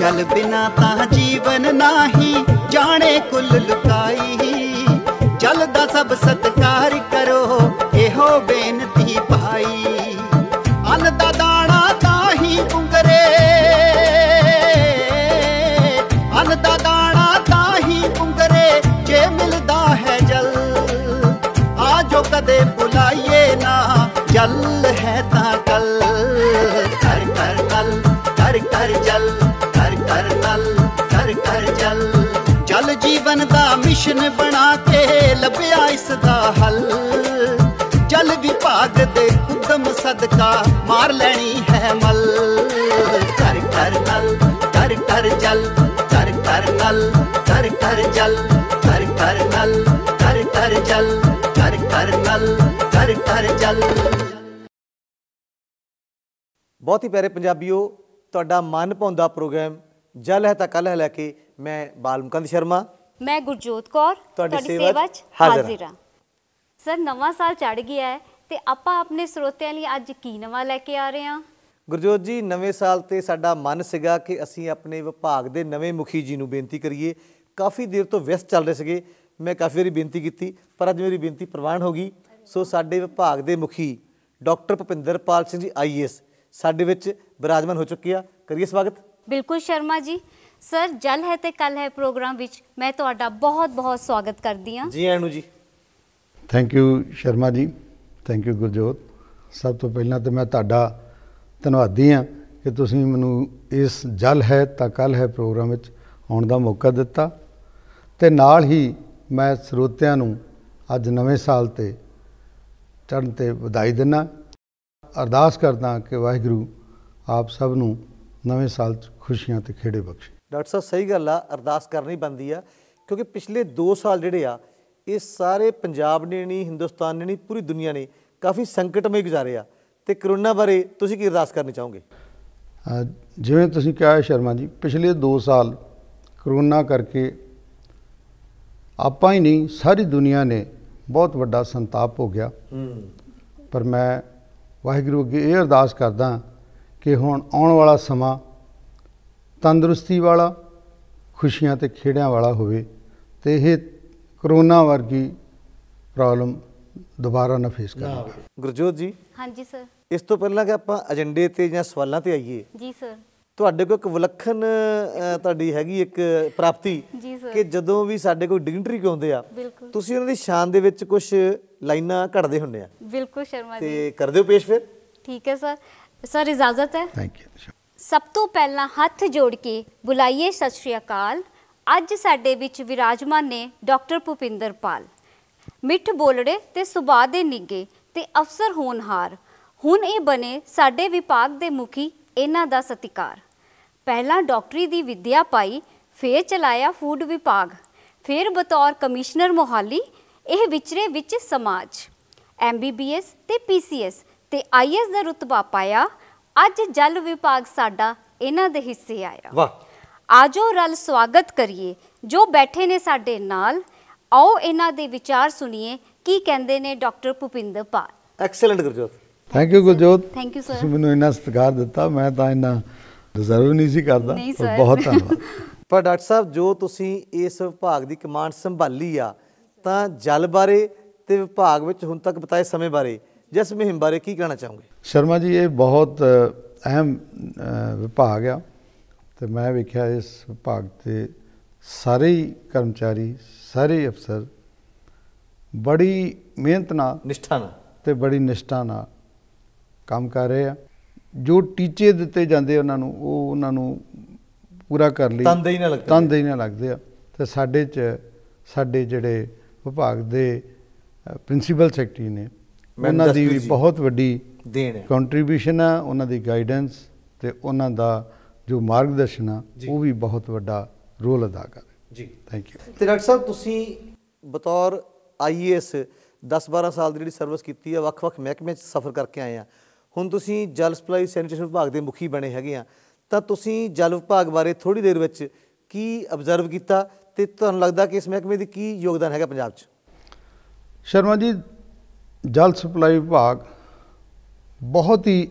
ਜਲ ਬਿਨਾ ਤਾਂ ਜੀਵਨ ਨਾਹੀ ਜਾਣੇ ਕੁੱਲ ਲੁਕਾਈ ਜਲ ਦਾ ਸਭ ਸਤਕਾਰ ਕਰੋ ਇਹੋ ਬੇਨਤੀ ਭਾਈ ਅੰਨ ਦਾ ਦਾਣਾ ਤਾਂ ਹੀ ਉਂਗਰੇ ਅੰਨ ਦਾ ਦਾਣਾ ਤਾਂ ਹੀ ਉਂਗਰੇ ਜੇ ਮਿਲਦਾ ਹੈ ਜਲ ਆਜੋ ਕਦੇ ਬੁਲਾਈਏ ਨਾ ਜਲ ਜਲ ਜੀਵਨ ਦਾ ਮਿਸ਼ਨ ਬਣਾ ਕੇ ਲੱਭਿਆ ਇਸ ਦਾ ਹੱਲ ਜਲ ਵਿਭਾਗ ਦੇ ਉਦਮ ਸਦਕਾ ਮਾਰ ਲੈਣੀ ਹੈ ਮਲ ਕਰ ਕਰ ਨਲ ਕਰ ਕਰ ਜਲ ਕਰ ਕਰ ਨਲ ਕਰ ਕਰ ਜਲ ਕਰ ਕਰ ਨਲ ਕਰ ਕਰ ਜਲ ਕਰ ਕਰ ਨਲ ਕਰ ਕਰ ਜਲ ਬਹੁਤ ਹੀ ਪਿਆਰੇ ਪੰਜਾਬੀਓ ਤੁਹਾਡਾ ਮਨ ਪਾਉਂਦਾ ਪ੍ਰੋਗਰਾਮ ਜਲ ਹੈ ਤਾਂ ਕਲ ਹੈ ਲੈ ਕੇ ਮੈਂ ਬਾਲਮਕੰਦ ਸ਼ਰਮਾ ਮੈਂ ਗੁਰਜੋਤ ਕੌਰ ਤੁਹਾਡੀ ਸੇਵਾ 'ਚ ਹਾਜ਼ਰ ਹਾਂ ਸਰ ਨਵਾਂ ਸਾਲ ਚੜ ਗਿਆ ਹੈ ਤੇ ਆਪਾਂ ਆਪਣੇ ਸਰੋਤਿਆਂ ਲਈ ਅੱਜ ਕੀ ਨਵਾਂ ਲੈ ਕੇ ਆ ਰਹੇ ਹਾਂ ਗੁਰਜੋਤ ਜੀ ਨਵੇਂ ਸਾਲ ਤੇ ਸਾਡਾ ਮਨ ਸੀਗਾ ਕਿ ਅਸੀਂ ਆਪਣੇ ਵਿਭਾਗ ਦੇ ਨਵੇਂ ਮੁਖੀ ਜੀ ਨੂੰ ਬੇਨਤੀ ਕਰੀਏ ਕਾਫੀ ਦਿਨ ਤੋਂ ਵਿਅਸਤ ਚੱਲ ਰਹੇ ਸੀਗੇ ਮੈਂ ਕਾਫੀ ਵਾਰੀ ਬੇਨਤੀ ਕੀਤੀ ਪਰ ਅੱਜ ਮੇਰੀ ਬੇਨਤੀ ਪ੍ਰਵਾਨ ਹੋ ਗਈ ਸੋ ਸਾਡੇ ਵਿਭਾਗ ਦੇ ਮੁਖੀ ਡਾਕਟਰ ਭਪਿੰਦਰਪਾਲ ਸਿੰਘ ਜੀ ਆਈਐਸ ਸਾਡੇ ਵਿੱਚ ਬਿਰਾਜਮਾਨ ਹੋ ਚੁੱਕੇ ਆ ਕਰੀਏ ਸਵਾਗਤ ਬਿਲਕੁਲ ਸ਼ਰਮਾ ਜੀ ਸਰ ਜਲ ਹੈ ਤੇ ਕੱਲ ਹੈ ਪ੍ਰੋਗਰਾਮ ਵਿੱਚ ਮੈਂ ਤੁਹਾਡਾ ਬਹੁਤ-ਬਹੁਤ ਸਵਾਗਤ ਕਰਦੀ ਹਾਂ ਜੀ ਐਨੂ ਜੀ ਥੈਂਕ ਯੂ ਸ਼ਰਮਾ ਜੀ ਥੈਂਕ ਯੂ ਗੁਰਜੋਤ ਸਭ ਤੋਂ ਪਹਿਲਾਂ ਤੇ ਮੈਂ ਤੁਹਾਡਾ ਧੰਨਵਾਦੀ ਹਾਂ ਕਿ ਤੁਸੀਂ ਮੈਨੂੰ ਇਸ ਜਲ ਹੈ ਤਾਂ ਕੱਲ ਹੈ ਪ੍ਰੋਗਰਾਮ ਵਿੱਚ ਆਉਣ ਦਾ ਮੌਕਾ ਦਿੱਤਾ ਤੇ ਨਾਲ ਹੀ ਮੈਂ ਸਰੋਤਿਆਂ ਨੂੰ ਅੱਜ ਨਵੇਂ ਸਾਲ ਤੇ ਚੜ੍ਹਨ ਤੇ ਵਧਾਈ ਦਿੰਨਾ ਅਰਦਾਸ ਕਰਦਾ ਕਿ ਵਾਹਿਗੁਰੂ ਆਪ ਸਭ ਨੂੰ ਨਵੇਂ ਸਾਲ 'ਚ ਖੁਸ਼ੀਆਂ ਤੇ ਖੇੜੇ ਬਖਸ਼ੇ ਡਾਕਟਰ ਸਾਹਿਬ ਸਹੀ ਗੱਲ ਆ ਅਰਦਾਸ ਕਰਨੀ ਬੰਦੀ ਆ ਕਿਉਂਕਿ ਪਿਛਲੇ 2 ਸਾਲ ਜਿਹੜੇ ਆ ਇਹ ਸਾਰੇ ਪੰਜਾਬ ਨੇ ਨਹੀਂ ਹਿੰਦੁਸਤਾਨ ਨੇ ਨਹੀਂ ਪੂਰੀ ਦੁਨੀਆ ਨੇ ਕਾਫੀ ਸੰਕਟਮਈ ਗੁਜ਼ਾਰੇ ਆ ਤੇ ਕਰੋਨਾ ਬਾਰੇ ਤੁਸੀਂ ਕੀ ਅਰਦਾਸ ਕਰਨੀ ਚਾਹੋਗੇ ਜਿਵੇਂ ਤੁਸੀਂ ਕਿਹਾ ਸ਼ਰਮਾ ਜੀ ਪਿਛਲੇ 2 ਸਾਲ ਕਰੋਨਾ ਕਰਕੇ ਆਪਾਂ ਹੀ ਨਹੀਂ ਸਾਰੀ ਦੁਨੀਆ ਨੇ ਬਹੁਤ ਵੱਡਾ ਸੰਤਾਪ ਹੋ ਗਿਆ ਪਰ ਮੈਂ ਵਾਹਿਗੁਰੂ ਅੱਗੇ ਇਹ ਅਰਦਾਸ ਕਰਦਾ ਕਿ ਹੁਣ ਆਉਣ ਵਾਲਾ ਸਮਾਂ ਤੰਦਰੁਸਤੀ ਵਾਲਾ ਖੁਸ਼ੀਆਂ ਤੇ ਖੇੜਿਆਂ ਵਾਲਾ ਹੋਵੇ ਤੇ ਇਹ ਕਰੋਨਾ ਵਰਗੀ ਪ੍ਰੋਬਲਮ ਦੁਬਾਰਾ ਨਾ ਫੇਸ ਕਰਨੀ ਗੁਰਜੋਤ ਜੀ ਹਾਂਜੀ ਸਰ ਇਸ ਤੋਂ ਪਹਿਲਾਂ ਕਿ ਆਪਾਂ ਏਜੰਡੇ ਤੇ ਜਾਂ ਸਵਾਲਾਂ ਤੇ ਆਈਏ ਜੀ ਸਰ ਤੁਹਾਡੇ ਕੋਲ ਇੱਕ ਵਿਲੱਖਣ ਤੁਹਾਡੀ ਹੈਗੀ ਇੱਕ ਪ੍ਰਾਪਤੀ ਕਿ ਜਦੋਂ ਵੀ ਸਾਡੇ ਕੋਈ ਡਿਗਨਟਰੀ ਆਉਂਦੇ ਆ ਤੁਸੀਂ ਉਹਨਾਂ ਦੀ ਸ਼ਾਨ ਦੇ ਵਿੱਚ ਕੁਝ ਲਾਈਨਾਂ ਘੜਦੇ ਹੁੰਦੇ ਆ ਬਿਲਕੁਲ ਸ਼ਰਮਾ ਜੀ ਤੇ ਕਰਦੇ ਹੋ ਪੇਸ਼ ਫਿਰ ਠੀਕ ਹੈ ਸਰ ਸਰ ਇਜਾਜ਼ਤ ਹੈ ਥੈਂਕ ਯੂ ਸਭ ਤੋਂ ਪਹਿਲਾਂ ਹੱਥ ਜੋੜ ਕੇ ਬੁਲਾਈਏ ਸਤਿ ਸ਼੍ਰੀ ਅਕਾਲ ਅੱਜ ਸਾਡੇ ਵਿੱਚ ਵਿਰਾਜਮਾਨ ਨੇ ਡਾਕਟਰ ਭੁਪਿੰਦਰ ਪਾਲ ਮਿੱਠ ਬੋਲੜੇ ਤੇ ਸੁਭਾਅ ਦੇ ਨਿੱਗੇ ਤੇ ਅਫਸਰ ਹੋਣਹਾਰ ਹੁਣ ਇਹ ਬਨੇ ਸਾਡੇ ਵਿਭਾਗ ਦੇ ਮੁਖੀ ਇਹਨਾਂ ਦਾ ਸਤਿਕਾਰ ਪਹਿਲਾਂ ਡਾਕਟਰੀ ਦੀ ਵਿੱਦਿਆ ਪਾਈ ਫੇਰ ਚਲਾਇਆ ਫੂਡ ਵਿਭਾਗ ਫੇਰ ਬਤੌਰ ਕਮਿਸ਼ਨਰ ਮੋਹਾਲੀ ਇਹ ਵਿਚਰੇ ਵਿੱਚ ਸਮਾਜ ਐਮਬੀਬੀਐਸ ਤੇ ਪੀਸੀਐਸ ਤੇ ਆਈਐਸ ਦਾ ਰੁਤਬਾ ਪਾਇਆ ਅੱਜ ਜਲ ਵਿਭਾਗ ਸਾਡਾ ਇਹਨਾਂ ਦੇ ਹਿੱਸੇ ਆਇਆ ਵਾਹ ਆਜੋ ਰਲ ਸਵਾਗਤ ਕਰੀਏ ਜੋ ਬੈਠੇ ਨੇ ਸਾਡੇ ਨਾਲ ਆਓ ਇਹਨਾਂ ਦੇ ਵਿਚਾਰ ਸੁਣੀਏ ਕੀ ਕਹਿੰਦੇ ਨੇ doctor Bhupinder Pal excellent Gurjot thank you Gurjot thank you sir ਤੁਸੀਂ ਮੈਨੂੰ ਇਹਨਾਂ ਸਤਿਕਾਰ ਦਿੱਤਾ ਮੈਂ ਤਾਂ ਇਹਨਾਂ ਡਿਜ਼ਰਵ ਨਹੀਂ ਸੀ ਕਰਦਾ ਬਹੁਤ ਧੰਨਵਾਦ ਪਰ ਡਾਕਟਰ ਸਾਹਿਬ ਜੋ ਤੁਸੀਂ ਇਸ ਵਿਭਾਗ ਦੀ ਕਮਾਂਡ ਸੰਭਾਲੀ ਆ ਤਾਂ ਜਲ ਬਾਰੇ ਤੇ ਵਿਭਾਗ ਵਿੱਚ ਹੁਣ ਤੱਕ ਬਤਾਏ ਸਮੇਂ ਬਾਰੇ ਜਿਸ ਮੁਹਿੰਮ ਬਾਰੇ ਕੀ ਕਹਿਣਾ ਚਾਹੋਗੇ ਸ਼ਰਮਾ ਜੀ ਇਹ ਬਹੁਤ ਅਹਿਮ ਵਿਭਾਗ ਆ ਤੇ ਮੈਂ ਵੇਖਿਆ ਇਸ ਵਿਭਾਗ ਤੇ ਸਾਰੇ ਕਰਮਚਾਰੀ ਸਾਰੇ ਅਫਸਰ ਬੜੀ ਮਿਹਨਤ ਨਾਲ ਨਿਸ਼ਠਾ ਨਾਲ ਤੇ ਬੜੀ ਨਿਸ਼ਠਾ ਨਾਲ ਕੰਮ ਕਰ ਰਹੇ ਆ ਜੋ ਟੀਚੇ ਦਿੱਤੇ ਜਾਂਦੇ ਉਹਨਾਂ ਨੂੰ ਉਹ ਉਹਨਾਂ ਨੂੰ ਪੂਰਾ ਕਰ ਲਈ ਹੀ ਨਾ ਲੱਗਦੇ ਹੀ ਨਾ ਲੱਗਦੇ ਆ ਤੇ ਸਾਡੇ ਚ ਸਾਡੇ ਜਿਹੜੇ ਵਿਭਾਗ ਦੇ ਪ੍ਰਿੰਸੀਪਲ ਸੈਕਟਰੀ ਨੇ ਉਹਨਾਂ ਦੀ ਵੀ ਬਹੁਤ ਵੱਡੀ ਦੇਣ ਹੈ ਕੰਟਰੀਬਿਊਸ਼ਨ ਆ ਉਹਨਾਂ ਦੀ ਗਾਈਡੈਂਸ ਤੇ ਉਹਨਾਂ ਦਾ ਜੋ ਮਾਰਗਦਰਸ਼ਨ ਆ ਉਹ ਵੀ ਬਹੁਤ ਵੱਡਾ ਰੋਲ ਅਦਾ ਕਰ ਜੀ ਥੈਂਕ ਯੂ ਤੇ ਡਾਕਟਰ ਸਾਹਿਬ ਤੁਸੀਂ ਬਤੌਰ ਆਈਏਐਸ 10-12 ਸਾਲ ਦੀ ਜਿਹੜੀ ਸਰਵਿਸ ਕੀਤੀ ਆ ਵੱਖ-ਵੱਖ ਮਹਿਕਮੇ 'ਚ ਸਫ਼ਰ ਕਰਕੇ ਆਏ ਆ ਹੁਣ ਤੁਸੀਂ ਜਲ ਸਪਲਾਈ ਸੈਨੀਟੇਸ਼ਨ ਵਿਭਾਗ ਦੇ ਮੁਖੀ ਬਣੇ ਹੈਗੇ ਆ ਤਾਂ ਤੁਸੀਂ ਜਲ ਵਿਭਾਗ ਬਾਰੇ ਥੋੜੀ ਦੇਰ ਵਿੱਚ ਕੀ ਅਬਜ਼ਰਵ ਕੀਤਾ ਤੇ ਤੁਹਾਨੂੰ ਲੱਗਦਾ ਕਿ ਇਸ ਮਹਿਕਮੇ ਦੀ ਕੀ ਯੋਗਦਾਨ ਹੈਗਾ ਪੰਜਾਬ 'ਚ ਸ਼ਰਮਾ ਜੀ ਜਲ ਸਪਲਾਈ ਵਿਭਾਗ ਬਹੁਤ ਹੀ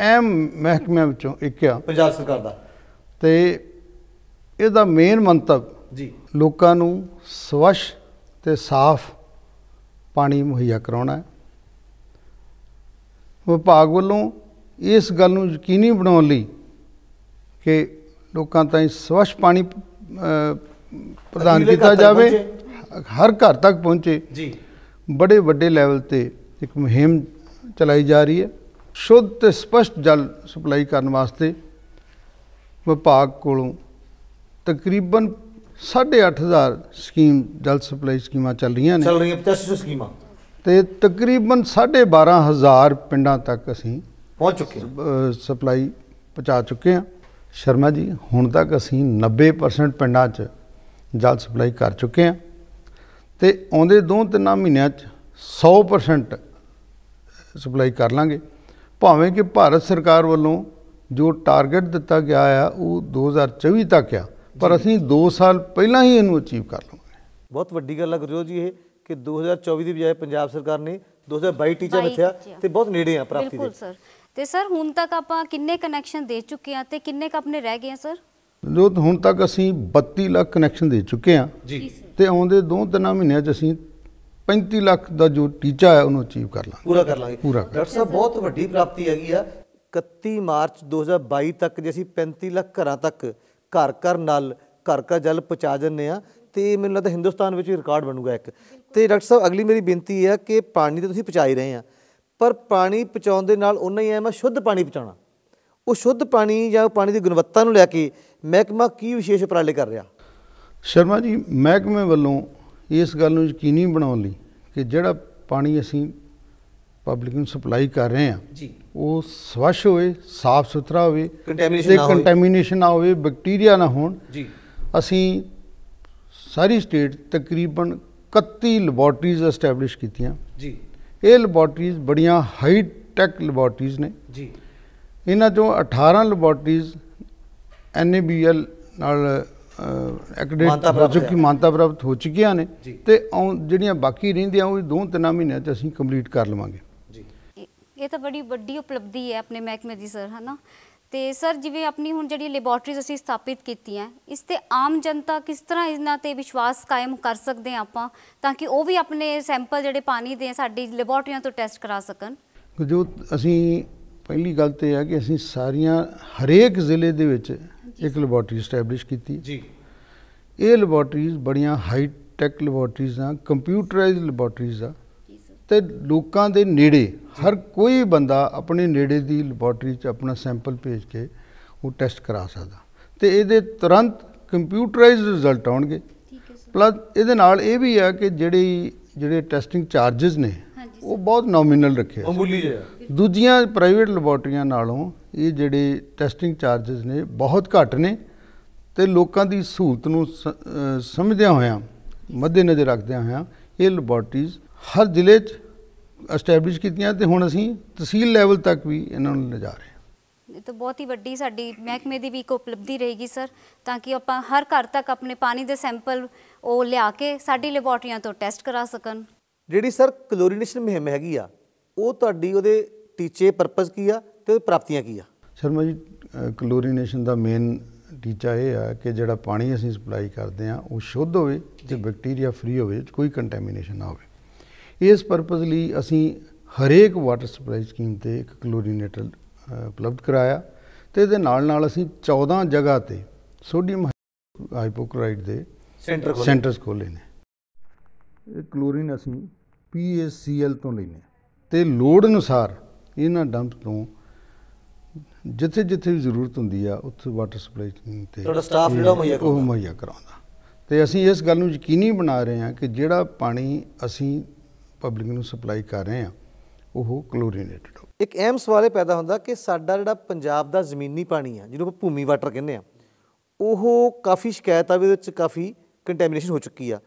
ਅਹਿਮ ਮਹਿਕਮਿਆਂ ਵਿੱਚੋਂ ਇੱਕ ਆ ਪੰਜਾਬ ਸਰਕਾਰ ਦਾ ਤੇ ਇਹਦਾ ਮੇਨ ਮੰਤਵ ਜੀ ਲੋਕਾਂ ਨੂੰ ਸਵੱਛ ਤੇ ਸਾਫ਼ ਪਾਣੀ ਮੁਹੱਈਆ ਕਰਾਉਣਾ ਹੈ ਵਿਭਾਗ ਵੱਲੋਂ ਇਸ ਗੱਲ ਨੂੰ ਯਕੀਨੀ ਬਣਾਉਣ ਲਈ ਕਿ ਲੋਕਾਂ ਤਾਈਂ ਸਵੱਛ ਪਾਣੀ ਪ੍ਰਦਾਨ ਕੀਤਾ ਜਾਵੇ ਹਰ ਘਰ ਤੱਕ ਪਹੁੰਚੇ ਜੀ ਬੜੇ ਵੱਡੇ ਲੈਵਲ ਤੇ ਇੱਕ ਮੁਹਿੰਮ ਚਲਾਈ ਜਾ ਰਹੀ ਹੈ ਸ਼ੁੱਧ ਤੇ ਸਪਸ਼ਟ ਜਲ ਸਪਲਾਈ ਕਰਨ ਵਾਸਤੇ ਵਿਭਾਗ ਕੋਲੋਂ ਤਕਰੀਬਨ 8500 ਸਕੀਮ ਜਲ ਸਪਲਾਈ ਸਕੀਮਾਂ ਚੱਲ ਰਹੀਆਂ ਨੇ ਚੱਲ ਰਹੀਆਂ 8500 ਸਕੀਮਾਂ ਤੇ ਤਕਰੀਬਨ 12500 ਪਿੰਡਾਂ ਤੱਕ ਅਸੀਂ ਪਹੁੰਚ ਚੁੱਕੇ ਹਾਂ ਸਪਲਾਈ ਪਹੁੰਚਾ ਚੁੱਕੇ ਹਾਂ ਸ਼ਰਮਾ ਜੀ ਹੁਣ ਤੱਕ ਅਸੀਂ 90% ਪਿੰਡਾਂ 'ਚ ਜਲ ਸਪਲਾਈ ਕਰ ਚੁੱਕੇ ਹਾਂ ਤੇ ਆਉਂਦੇ ਦੋ ਤਿੰਨ ਮਹੀਨਿਆਂ 'ਚ 100% ਸਪਲਾਈ ਕਰ ਲਾਂਗੇ ਭਾਵੇਂ ਕਿ ਭਾਰਤ ਸਰਕਾਰ ਵੱਲੋਂ ਜੋ ਟਾਰਗੇਟ ਦਿੱਤਾ ਗਿਆ ਆ ਉਹ 2024 ਤੱਕ ਆ ਪਰ ਅਸੀਂ 2 ਸਾਲ ਪਹਿਲਾਂ ਹੀ ਇਹਨੂੰ ਅਚੀਵ ਕਰ ਲਵਾਂਗੇ ਬਹੁਤ ਵੱਡੀ ਗੱਲ ਹੈ ਗੁਰਜੋਤ ਜੀ ਇਹ ਕਿ 2024 ਦੀ ਬਜਾਏ ਪੰਜਾਬ ਸਰਕਾਰ ਨੇ 2022 ਟੀਚਾ ਰੱਖਿਆ ਤੇ ਬਹੁਤ ਨੇੜੇ ਆ ਪ੍ਰਾਪਤੀ ਦੇ ਬਿਲਕੁਲ ਸਰ ਤੇ ਸਰ ਹੁਣ ਤੱਕ ਆਪਾਂ ਕਿੰਨੇ ਕਨੈਕਸ਼ਨ ਦੇ ਚੁੱਕੇ ਆ ਤੇ ਕਿੰਨੇ ਕ ਆਪਣੇ ਰਹਿ ਗਏ ਆ ਸਰ ਜੋ ਹੁਣ ਤੱਕ ਅਸੀਂ 32 ਲੱਖ ਕਨੈਕਸ਼ਨ ਦੇ ਚੁੱਕੇ ਆ ਜੀ ਤੇ ਆਉਂਦੇ ਦੋ ਤਿੰਨ ਮਹੀਨਿਆਂ 'ਚ ਅਸੀਂ 35 ਲੱਖ ਦਾ ਜੋ ਟੀਚਾ ਹੈ ਉਹਨੂੰ ਅਚੀਵ ਕਰ ਲਾਂਗੇ ਪੂਰਾ ਕਰ ਲਾਂਗੇ ਡਾਕਟਰ ਸਾਹਿਬ ਬਹੁਤ ਵੱਡੀ ਪ੍ਰਾਪਤੀ ਹੈਗੀ ਆ 31 ਮਾਰਚ 2022 ਤੱਕ ਜੇ ਅਸੀਂ 35 ਲੱਖ ਘਰਾਂ ਤੱਕ ਘਰ ਘਰ ਨਾਲ ਘਰ ਘਰ ਜਲ ਪਹੁੰਚਾ ਦਿੰਨੇ ਆ ਤੇ ਮੈਨੂੰ ਲੱਗਦਾ ਹਿੰਦੁਸਤਾਨ ਵਿੱਚ ਰਿਕਾਰਡ ਬਣੂਗਾ ਇੱਕ ਤੇ ਡਾਕਟਰ ਸਾਹਿਬ ਅਗਲੀ ਮੇਰੀ ਬੇਨਤੀ ਹੈ ਕਿ ਪਾਣੀ ਤਾਂ ਤੁਸੀਂ ਪਹੁੰਚਾਈ ਰਹੇ ਆ ਪਰ ਪਾਣੀ ਪਹੁੰਚਾਉਣ ਦੇ ਨਾਲ ਉਹਨਾਂ ਹੀ ਐ ਮੈਂ ਸ਼ੁੱਧ ਪਾਣੀ ਪਹੁੰਚਾਉਣਾ ਉਹ ਸ਼ੁੱਧ ਪਾਣੀ ਜਾਂ ਪਾਣੀ ਦੀ ਗੁਣਵੱਤਾ ਨੂੰ ਲੈ ਕੇ ਮਹਿਕਮਾ ਕੀ ਵਿਸ਼ੇਸ਼ ਉਪਰਾਲੇ ਕਰ ਰਿਹਾ ਸ਼ਰਮਾ ਜੀ ਮਹਿਕਮੇ ਵੱਲੋਂ ਇਸ ਗੱਲ ਨੂੰ ਯਕੀਨੀ ਬਣਾਉਣ ਲਈ ਕਿ ਜਿਹੜਾ ਪਾਣੀ ਅਸੀਂ ਪਬਲਿਕ ਨੂੰ ਸਪਲਾਈ ਕਰ ਰਹੇ ਹਾਂ ਜੀ ਉਹ ਸਵੱਛ ਹੋਵੇ ਸਾਫ਼ ਸੁਥਰਾ ਹੋਵੇ ਕੰਟੈਮੀਨੇਸ਼ਨ ਨਾ ਹੋਵੇ ਕੰਟੈਮੀਨੇਸ਼ਨ ਨਾ ਹੋਵੇ ਬੈਕਟੀਰੀਆ ਨਾ ਹੋਣ ਜੀ ਅਸੀਂ ਸਾਰੀ ਸਟੇਟ ਤਕਰੀਬਨ 31 ਲੈਬੋਰਟਰੀਜ਼ ਐਸਟੈਬਲਿਸ਼ ਕੀਤੀਆਂ ਜੀ ਇਹ ਲੈਬੋਰਟਰੀਜ਼ ਬੜੀਆਂ ਹਾਈ ਟੈਕ ਲੈਬੋਰਟਰੀਜ਼ ਨੇ ਜੀ ਇਹਨਾਂ ਚੋਂ 18 ਲੈਬੋਰਟਰੀਜ਼ ਐਨਏਬੀਐਲ ਨਾਲ ਐਕਡੇਟ ਹੋ ਚੁੱਕੀ ਮਾਨਤਾ ਪ੍ਰਾਪਤ ਹੋ ਚੁੱਕੀਆਂ ਨੇ ਤੇ ਜਿਹੜੀਆਂ ਬਾਕੀ ਰਹਿੰਦੀਆਂ ਉਹ ਦੋ ਤਿੰਨ ਮਹੀਨਿਆਂ 'ਚ ਅਸੀਂ ਕੰਪਲੀਟ ਕਰ ਲਵਾਂਗੇ ਜੀ ਇਹ ਤਾਂ ਬੜੀ ਵੱਡੀ ਉਪਲਬਧੀ ਹੈ ਆਪਣੇ ਮਹਿਕਮੇ ਦੀ ਸਰ ਹਨਾ ਤੇ ਸਰ ਜਿਵੇਂ ਆਪਣੀ ਹੁਣ ਜਿਹੜੀ ਲੈਬੋਰਟਰੀਜ਼ ਅਸੀਂ ਸਥਾਪਿਤ ਕੀਤੀਆਂ ਇਸ ਤੇ ਆਮ ਜਨਤਾ ਕਿਸ ਤਰ੍ਹਾਂ ਇਹਨਾਂ ਤੇ ਵਿਸ਼ਵਾਸ ਕਾਇਮ ਕਰ ਸਕਦੇ ਆ ਆਪਾਂ ਤਾਂ ਕਿ ਉਹ ਵੀ ਆਪਣੇ ਸੈਂਪਲ ਜਿਹੜੇ ਪਾਣੀ ਦੇ ਸਾਡੀ ਲੈਬੋਰਟਰੀਆਂ ਤੋਂ ਟੈਸਟ ਕਰਾ ਸਕਣ ਜੋ ਅਸੀਂ ਪਹਿਲੀ ਗੱਲ ਤੇ ਹੈ ਕਿ ਅਸੀਂ ਸਾਰੀਆਂ ਹਰੇਕ ਜ਼ਿਲ੍ਹੇ ਦੇ ਵਿੱਚ ਇੱਕ ਲੈਬੋਰਟਰੀ ਸਟੈਬਲਿਸ਼ ਕੀਤੀ ਜੀ ਇਹ ਲੈਬੋਰਟਰੀਜ਼ ਬੜੀਆਂ ਹਾਈ ਟੈਕ ਲੈਬੋਰਟਰੀਜ਼ ਆ ਕੰਪਿਊਟਰਾਈਜ਼ਡ ਲੈਬੋਰਟਰੀਜ਼ ਆ ਤੇ ਲੋਕਾਂ ਦੇ ਨੇੜੇ ਹਰ ਕੋਈ ਬੰਦਾ ਆਪਣੇ ਨੇੜੇ ਦੀ ਲੈਬੋਰਟਰੀ 'ਚ ਆਪਣਾ ਸੈਂਪਲ ਭੇਜ ਕੇ ਉਹ ਟੈਸਟ ਕਰਾ ਸਕਦਾ ਤੇ ਇਹਦੇ ਤੁਰੰਤ ਕੰਪਿਊਟਰਾਈਜ਼ਡ ਰਿਜ਼ਲਟ ਆਉਣਗੇ ਪਲੱਸ ਇਹਦੇ ਨਾਲ ਇਹ ਵੀ ਆ ਕਿ ਜਿਹੜੀ ਜਿਹੜੇ ਟੈਸਟਿੰਗ ਚਾਰजेस ਨੇ ਉਹ ਬਹੁਤ ਨੋਮੀਨਲ ਰੱਖਿਆ ਮਾਮੂਲੀ ਜਿਹਾ ਦੂਜੀਆਂ ਪ੍ਰਾਈਵੇਟ ਲੈਬੋਰਟਰੀਆਂ ਨਾਲੋਂ ਇਹ ਜਿਹੜੇ ਟੈਸਟਿੰਗ ਚਾਰजेस ਨੇ ਬਹੁਤ ਘੱਟ ਨੇ ਤੇ ਲੋਕਾਂ ਦੀ ਸਹੂਲਤ ਨੂੰ ਸਮਝਦਿਆਂ ਹੋਇਆਂ ਮੱਦੇ ਨਜ਼ਰ ਰੱਖਦਿਆਂ ਹੋਇਆਂ ਇਹ ਲੈਬੋਰਟਰੀਜ਼ ਹਰ ਜ਼ਿਲ੍ਹੇ 'ਚ ਅਸਟੈਬਲਿਸ਼ ਕੀਤੀਆਂ ਤੇ ਹੁਣ ਅਸੀਂ ਤਹਿਸੀਲ ਲੈਵਲ ਤੱਕ ਵੀ ਇਹਨਾਂ ਨੂੰ ਲਿਜਾ ਰਹੇ ਹਾਂ ਇਹ ਤਾਂ ਬਹੁਤ ਹੀ ਵੱਡੀ ਸਾਡੀ ਮਹਿਕਮੇ ਦੀ ਵੀ ਇੱਕ ਉਪਲਬਧੀ ਰਹੇਗੀ ਸਰ ਤਾਂ ਕਿ ਆਪਾਂ ਹਰ ਘਰ ਤੱਕ ਆਪਣੇ ਪਾਣੀ ਦੇ ਸੈਂਪਲ ਉਹ ਲਿਆ ਕੇ ਸਾਡੀ ਲੈਬੋਰਟਰੀਆਂ ਤੋਂ ਟੈਸਟ ਕਰਾ ਸਕਣ ਜਿਹੜੀ ਸਰ ਕਲੋਰੀਨੇਸ਼ਨ ਮੁਹਿੰਮ ਹੈਗੀ ਆ ਉਹ ਤੁਹਾਡੀ ਉਹਦੇ ਟੀਚੇ ਪਰਪਸ ਕੀ ਆ ਤੇ ਉਹਦੀ ਪ੍ਰਾਪਤੀਆਂ ਕੀ ਆ ਸ਼ਰਮਾ ਜੀ ਕਲੋਰੀਨੇਸ਼ਨ ਦਾ ਮੇਨ ਟੀਚਾ ਇਹ ਆ ਕਿ ਜਿਹੜਾ ਪਾਣੀ ਅਸੀਂ ਸਪਲਾਈ ਕਰਦੇ ਆ ਉਹ ਸ਼ੁੱਧ ਹੋਵੇ ਤੇ ਬੈਕਟੀਰੀਆ ਫ੍ਰੀ ਹੋਵੇ ਕੋਈ ਕੰਟੈਮੀਨੇਸ਼ਨ ਨਾ ਹੋਵੇ ਇਸ ਪਰਪਸ ਲਈ ਅਸੀਂ ਹਰੇਕ ਵਾਟਰ ਸਪਲਾਈ ਸਕੀਮ ਤੇ ਇੱਕ ਕਲੋਰੀਨੇਟਰ ਉਪਲਬਧ ਕਰਾਇਆ ਤੇ ਇਹਦੇ ਨਾਲ ਨਾਲ ਅਸੀਂ 14 ਜਗ੍ਹਾ ਤੇ ਸੋਡੀਅਮ ਹਾਈਪੋਕਲੋਰਾਈਡ ਦੇ ਸੈਂਟਰ ਸੈਂਟਰਸ ਖੋਲੇ ਨੇ ਕਲੋਰੀਨ ਅਸੀਂ ਪੀਏਸੀਐਲ ਤੋਂ ਲੈਨੇ ਤੇ ਲੋੜ ਅਨੁਸਾਰ ਇਹਨਾਂ ਡੰਪ ਤੋਂ ਜਿੱਥੇ ਜਿੱਥੇ ਵੀ ਜ਼ਰੂਰਤ ਹੁੰਦੀ ਆ ਉੱਥੇ ਵਾਟਰ ਸਪਲਾਈ ਤੇ ਤੁਹਾਡਾ ਸਟਾਫ ਜਿਹੜਾ ਮੁਹੱਈਆ ਕਰਾਉਂਦਾ ਉਹ ਮੁਹੱਈਆ ਕਰਾਉਂਦਾ ਤੇ ਅਸੀਂ ਇਸ ਗੱਲ ਨੂੰ ਯਕੀਨੀ ਬਣਾ ਰਹੇ ਹਾਂ ਕਿ ਜਿਹੜਾ ਪਾਣੀ ਅਸੀਂ ਪਬਲਿਕ ਨੂੰ ਸਪਲਾਈ ਕਰ ਰਹੇ ਹਾਂ ਉਹ ਕਲੋਰੀਨੇਟਡ ਹੋ ਇੱਕ ਅਹਿਮ ਸਵਾਲ ਇਹ ਪੈਦਾ ਹੁੰਦਾ ਕਿ ਸਾਡਾ ਜਿਹੜਾ ਪੰਜਾਬ ਦਾ ਜ਼ਮੀਨੀ ਪਾਣੀ ਆ ਜਿਹਨੂੰ ਆਪਾਂ ਭੂਮੀ ਵਾਟਰ ਕਹਿੰਦੇ ਆ ਉਹ ਕਾਫੀ ਸ਼ਿਕਾਇਤ ਆ ਵੀ ਵਿੱਚ ਕਾਫੀ ਕੰਟੈਮੀਨੇਸ਼ਨ ਹੋ ਚੁੱਕੀ ਆ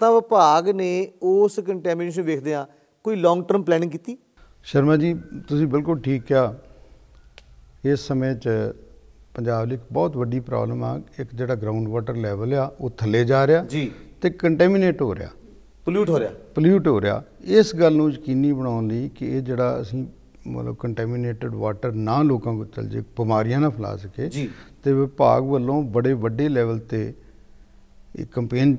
ਤਾਂ ਵਿਭਾਗ ਨੇ ਉਸ ਕੰਟੈਮੀਨੇਸ਼ਨ ਵੇਖਦੇ ਆ ਕੋਈ ਲੌਂਗ ਟਰਮ ਪਲੈਨਿੰਗ ਕੀਤੀ ਸ਼ਰਮਾ ਜੀ ਤੁਸੀਂ ਬਿਲਕੁਲ ਠੀਕ ਕਿਹਾ ਇਸ ਸਮੇਂ 'ਚ ਪੰਜਾਬ ਲਈ ਬਹੁਤ ਵੱਡੀ ਪ੍ਰੋਬਲਮ ਆ ਇੱਕ ਜਿਹੜਾ ਗਰਾਊਂਡ ਵਾਟਰ ਲੈਵਲ ਆ ਉਹ ਥੱਲੇ ਜਾ ਰਿਹਾ ਜੀ ਤੇ ਕੰਟੈਮੀਨੇਟ ਹੋ ਰਿਹਾ ਪੋਲਿਊਟ ਹੋ ਰਿਹਾ ਪੋਲਿਊਟ ਹੋ ਰਿਹਾ ਇਸ ਗੱਲ ਨੂੰ ਯਕੀਨੀ ਬਣਾਉਣ ਲਈ ਕਿ ਇਹ ਜਿਹੜਾ ਅਸੀਂ ਮਤਲਬ ਕੰਟੈਮੀਨੇਟਡ ਵਾਟਰ ਨਾ ਲੋਕਾਂ ਕੋਲ ਚਲ ਜੇ ਬਿਮਾਰੀਆਂ ਨਾ ਫਲਾ ਸਕੇ ਜੀ ਤੇ ਵਿਭਾਗ ਵੱਲੋਂ ਬੜੇ ਵੱਡੇ ਲੈਵਲ ਤੇ ਇੱਕ ਕੈਂਪੇਨ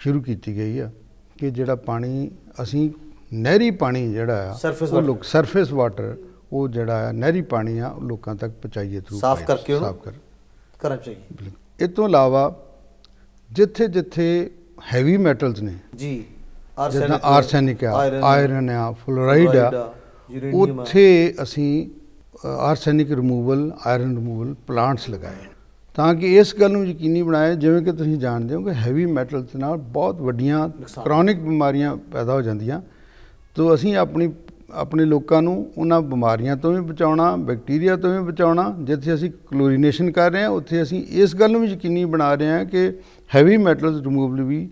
ਸ਼ੁਰੂ ਕੀਤੀ ਗਈ ਆ ਕਿ ਜਿਹੜਾ ਪਾਣੀ ਅਸੀਂ ਨਹਿਰੀ ਪਾਣੀ ਜਿਹੜਾ ਆ ਸਰਫੇਸ ਲੋਕ ਸਰਫੇਸ ਵਾਟਰ ਉਹ ਜਿਹੜਾ ਆ ਨਹਿਰੀ ਪਾਣੀ ਆ ਲੋਕਾਂ ਤੱਕ ਪਹੁੰਚਾਈਏ ਥਰੂ ਸਾਫ਼ ਕਰਕੇ ਉਹ ਸਾਫ਼ ਕਰ ਕਰਨਾ ਚਾਹੀਏ ਇਸ ਤੋਂ ਇਲਾਵਾ ਜਿੱਥੇ ਜਿੱਥੇ ਹੈਵੀ ਮੈਟਲਸ ਨੇ ਜੀ ਆਰਸੈਨਿਕ ਆਰਸੈਨਿਕ ਆ ਆਇਰਨ ਆ ਫਲੋਰਾਈਡ ਆ ਉੱਥੇ ਅਸੀਂ arsenic removal iron removal plants ਲਗਾਏ ਤਾਂ ਕਿ ਇਸ ਗੱਲ ਨੂੰ ਯਕੀਨੀ ਬਣਾਏ ਜਿਵੇਂ ਕਿ ਤੁਸੀਂ ਜਾਣਦੇ ਹੋ ਕਿ ਹੈਵੀ ਮੈਟਲ ਦੇ ਨਾਲ ਬਹੁਤ ਵੱਡੀਆਂ ਕ੍ਰੋਨਿਕ ਬਿਮਾਰੀਆਂ ਪੈਦਾ ਹੋ ਜਾਂਦੀਆਂ ਤੋਂ ਅਸੀਂ ਆਪਣੀ ਆਪਣੇ ਲੋਕਾਂ ਨੂੰ ਉਹਨਾਂ ਬਿਮਾਰੀਆਂ ਤੋਂ ਵੀ ਬਚਾਉਣਾ ਬੈਕਟੀਰੀਆ ਤੋਂ ਵੀ ਬਚਾਉਣਾ ਜਿੱਥੇ ਅਸੀਂ ਕਲੋਰੀਨੇਸ਼ਨ ਕਰ ਰਹੇ ਹਾਂ ਉੱਥੇ ਅਸੀਂ ਇਸ ਗੱਲ ਨੂੰ ਵੀ ਯਕੀਨੀ ਬਣਾ ਰਹੇ ਹਾਂ ਕਿ ਹੈਵੀ ਮੈਟਲਸ ਰਿਮੂਵਲ ਵੀ